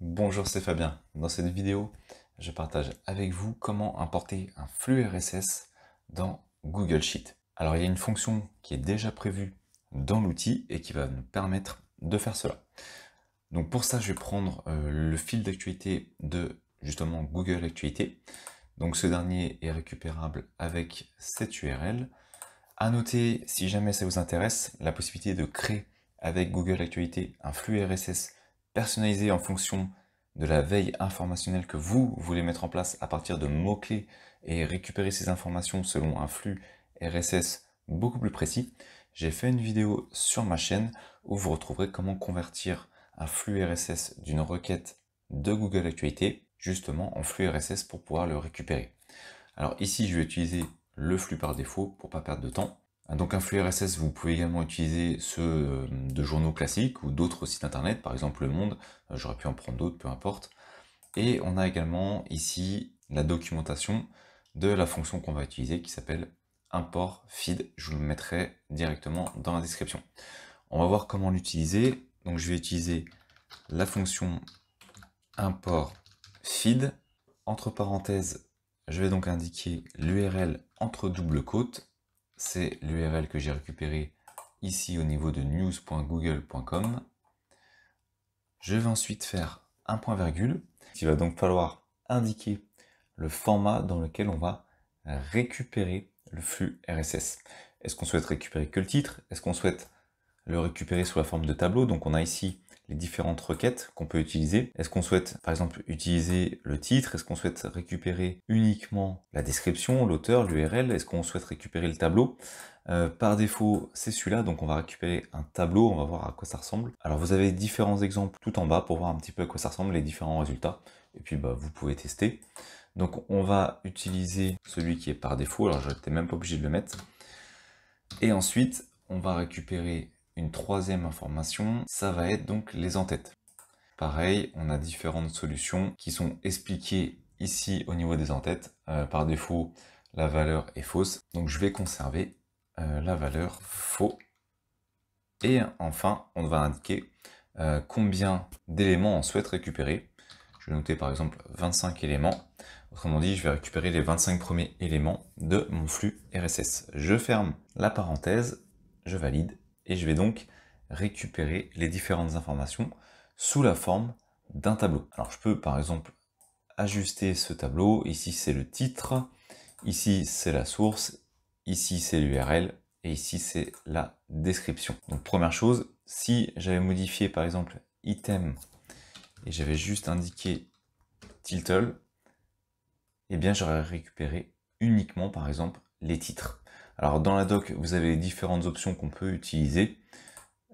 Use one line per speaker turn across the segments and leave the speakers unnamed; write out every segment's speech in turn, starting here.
Bonjour, c'est Fabien. Dans cette vidéo, je partage avec vous comment importer un flux RSS dans Google Sheet. Alors, il y a une fonction qui est déjà prévue dans l'outil et qui va nous permettre de faire cela. Donc pour ça, je vais prendre euh, le fil d'actualité de justement Google Actualité. Donc ce dernier est récupérable avec cette URL. À noter, si jamais ça vous intéresse, la possibilité de créer avec Google Actualité un flux RSS Personnaliser en fonction de la veille informationnelle que vous voulez mettre en place à partir de mots-clés et récupérer ces informations selon un flux RSS beaucoup plus précis, j'ai fait une vidéo sur ma chaîne où vous retrouverez comment convertir un flux RSS d'une requête de Google Actualité justement en flux RSS pour pouvoir le récupérer. Alors ici, je vais utiliser le flux par défaut pour pas perdre de temps. Ah, donc un flux RSS, vous pouvez également utiliser ceux euh, de journaux classiques ou d'autres sites internet, par exemple Le Monde, euh, j'aurais pu en prendre d'autres, peu importe. Et on a également ici la documentation de la fonction qu'on va utiliser qui s'appelle import feed. Je vous le mettrai directement dans la description. On va voir comment l'utiliser. Donc je vais utiliser la fonction import feed. Entre parenthèses, je vais donc indiquer l'URL entre double côte c'est l'URL que j'ai récupéré ici au niveau de news.google.com. Je vais ensuite faire un point virgule. Il va donc falloir indiquer le format dans lequel on va récupérer le flux RSS. Est-ce qu'on souhaite récupérer que le titre Est-ce qu'on souhaite le récupérer sous la forme de tableau Donc on a ici les différentes requêtes qu'on peut utiliser. Est-ce qu'on souhaite par exemple utiliser le titre Est-ce qu'on souhaite récupérer uniquement la description, l'auteur, l'URL Est-ce qu'on souhaite récupérer le tableau euh, par défaut, c'est celui-là, donc on va récupérer un tableau, on va voir à quoi ça ressemble. Alors vous avez différents exemples tout en bas pour voir un petit peu à quoi ça ressemble, les différents résultats, et puis bah, vous pouvez tester. Donc on va utiliser celui qui est par défaut, alors je n'étais même pas obligé de le mettre. Et ensuite, on va récupérer une troisième information, ça va être donc les entêtes. Pareil, on a différentes solutions qui sont expliquées ici au niveau des entêtes. Euh, par défaut, la valeur est fausse, donc je vais conserver euh, la valeur faux. Et enfin, on va indiquer euh, combien d'éléments on souhaite récupérer. Je vais noter par exemple 25 éléments. Autrement dit, je vais récupérer les 25 premiers éléments de mon flux RSS. Je ferme la parenthèse, je valide et je vais donc récupérer les différentes informations sous la forme d'un tableau. Alors je peux par exemple ajuster ce tableau, ici c'est le titre, ici c'est la source, ici c'est l'URL et ici c'est la description. Donc première chose, si j'avais modifié par exemple item et j'avais juste indiqué title, eh bien j'aurais récupéré uniquement par exemple les titres. Alors dans la doc, vous avez différentes options qu'on peut utiliser.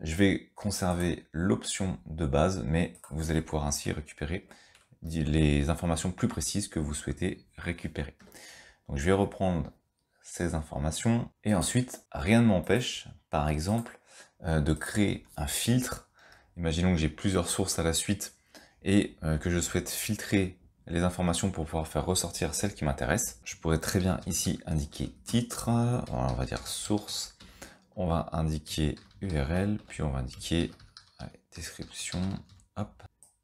Je vais conserver l'option de base, mais vous allez pouvoir ainsi récupérer les informations plus précises que vous souhaitez récupérer. Donc je vais reprendre ces informations et ensuite rien ne m'empêche par exemple euh, de créer un filtre. Imaginons que j'ai plusieurs sources à la suite et euh, que je souhaite filtrer les informations pour pouvoir faire ressortir celles qui m'intéressent. Je pourrais très bien ici indiquer titre, on va dire source, on va indiquer URL, puis on va indiquer description,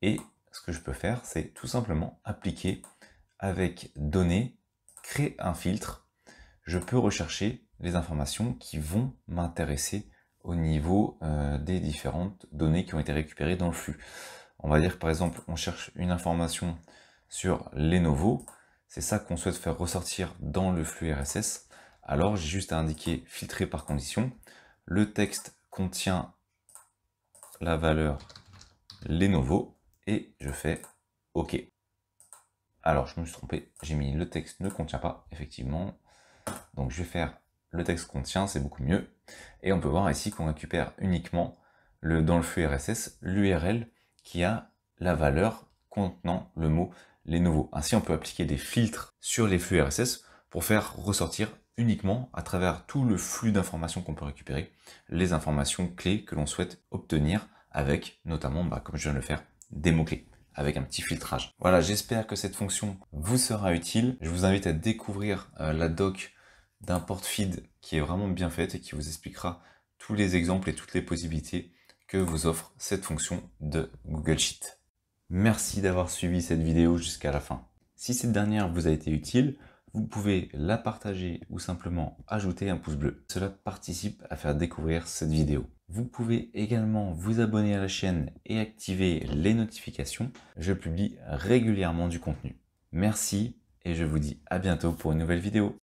Et ce que je peux faire, c'est tout simplement appliquer avec données, créer un filtre. Je peux rechercher les informations qui vont m'intéresser au niveau euh, des différentes données qui ont été récupérées dans le flux. On va dire par exemple, on cherche une information sur Lenovo. C'est ça qu'on souhaite faire ressortir dans le flux RSS. Alors j'ai juste à indiquer filtrer par condition. Le texte contient la valeur Lenovo et je fais OK. Alors je me suis trompé, j'ai mis le texte ne contient pas, effectivement. Donc je vais faire le texte contient, c'est beaucoup mieux. Et on peut voir ici qu'on récupère uniquement le, dans le flux RSS l'URL qui a la valeur contenant le mot les nouveaux. Ainsi, on peut appliquer des filtres sur les flux RSS pour faire ressortir uniquement à travers tout le flux d'informations qu'on peut récupérer, les informations clés que l'on souhaite obtenir avec notamment, bah, comme je viens de le faire, des mots-clés avec un petit filtrage. Voilà, j'espère que cette fonction vous sera utile. Je vous invite à découvrir euh, la doc d'un feed qui est vraiment bien faite et qui vous expliquera tous les exemples et toutes les possibilités que vous offre cette fonction de Google Sheet. Merci d'avoir suivi cette vidéo jusqu'à la fin. Si cette dernière vous a été utile, vous pouvez la partager ou simplement ajouter un pouce bleu. Cela participe à faire découvrir cette vidéo. Vous pouvez également vous abonner à la chaîne et activer les notifications. Je publie régulièrement du contenu. Merci et je vous dis à bientôt pour une nouvelle vidéo.